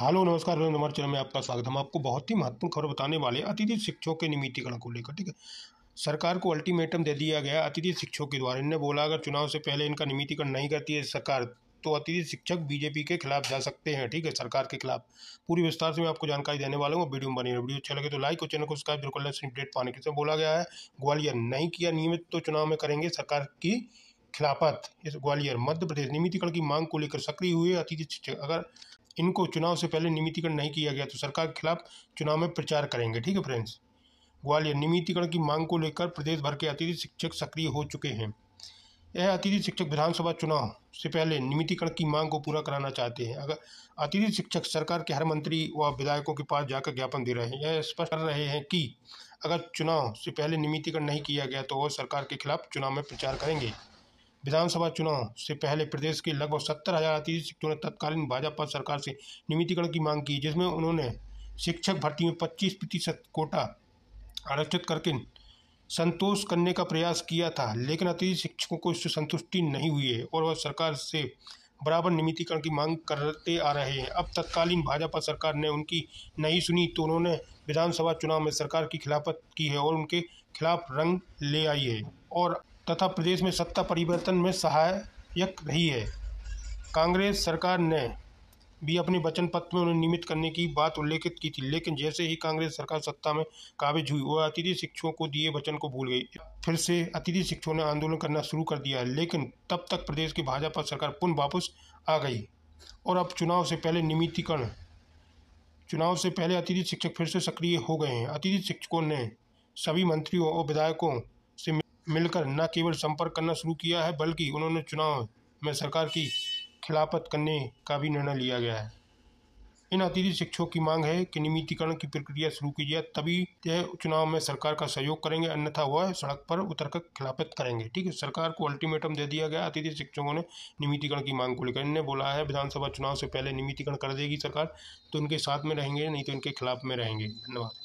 hello नमस्कार हमारे channel में आपका स्वागत हम आपको बहुत ही महत्वपूर्ण खबर बताने वाले अतिथि शिक्षकों के नियमितीकरण को लेकर ठीक है सरकार को अल्टीमेटम दे दिया गया अतिथि शिक्षकों के द्वारा इन्हें बोला अगर चुनाव से पहले इनका नियमितीकरण नहीं करती है सरकार तो अतिथि शिक्षक बीजेपी के खिलाफ जा सकते हैं ठीक है सरकार के खिलाफ पूरी विस्तार से मैं आपको जानकारी देने वाला हूँ वीडियो में बनी वीडियो अच्छा लगे तो लाइक और चैनल को सब्सक्राइब जरूर अपडेट पाने के लिए बोला गया है ग्वालियर नहीं किया नियमित तो चुनाव में करेंगे सरकार की खिलाफत इस ग्वालियर मध्य प्रदेश नियमितीकरण की मांग को लेकर सक्रिय हुए अतिथि शिक्षक अगर इनको चुनाव से पहले नियमितीकरण नहीं किया गया तो सरकार के खिलाफ चुनाव में प्रचार करेंगे ठीक है फ्रेंड्स ग्वालियर नियमितीकरण की मांग को लेकर प्रदेश भर के अतिथि शिक्षक सक्रिय हो चुके हैं यह अतिथि शिक्षक विधानसभा चुनाव से पहले नियमितीकरण की मांग को पूरा कराना चाहते हैं अगर अतिथि शिक्षक सरकार के हर मंत्री व विधायकों के पास जाकर ज्ञापन दे रहे हैं यह स्पष्ट कर रहे हैं कि अगर चुनाव से पहले नियमितीकरण नहीं किया गया तो वह सरकार के खिलाफ चुनाव में प्रचार करेंगे विधानसभा चुनाव से पहले प्रदेश के लगभग सत्तर हजार अतिथि शिक्षकों ने तत्कालीन भाजपा सरकार से नियमितीकरण की मांग की जिसमें उन्होंने शिक्षक भर्ती में पच्चीस प्रतिशत कोटा आरक्षित करके संतोष करने का प्रयास किया था लेकिन अतिथि शिक्षकों को इससे संतुष्टि नहीं हुई है और वह सरकार से बराबर नियमितीकरण की मांग करते आ रहे हैं अब तत्कालीन भाजपा सरकार ने उनकी नहीं सुनी तो उन्होंने विधानसभा चुनाव में सरकार की खिलाफत की है और उनके खिलाफ रंग ले आई है और तथा प्रदेश में सत्ता परिवर्तन में सहायक रही है कांग्रेस सरकार ने भी अपने वचन पत्र में उन्हें नियमित करने की बात उल्लेखित की थी लेकिन जैसे ही कांग्रेस सरकार सत्ता में काबिज हुई वह अतिथि शिक्षकों को दिए वचन को भूल गई फिर से अतिथि शिक्षकों ने आंदोलन करना शुरू कर दिया लेकिन तब तक प्रदेश की भाजपा सरकार पुनः वापस आ गई और अब चुनाव से पहले नियमितीकरण चुनाव से पहले अतिथि शिक्षक फिर से सक्रिय हो गए हैं अतिथि शिक्षकों ने सभी मंत्रियों और विधायकों मिलकर न केवल संपर्क करना शुरू किया है बल्कि उन्होंने चुनाव में सरकार की खिलाफत करने का भी निर्णय लिया गया है इन अतिथि शिक्षकों की मांग है कि नियमितीकरण की प्रक्रिया शुरू की जाए तभी यह चुनाव में सरकार का सहयोग करेंगे अन्यथा वह सड़क पर उतर कर खिलाफत करेंगे ठीक है सरकार को अल्टीमेटम दे दिया गया अतिथि शिक्षकों ने नियमितीकरण की मांग को लेकर इनने बोला है विधानसभा चुनाव से पहले नियमितीकरण कर देगी सरकार तो उनके साथ में रहेंगे नहीं तो इनके खिलाफ में रहेंगे धन्यवाद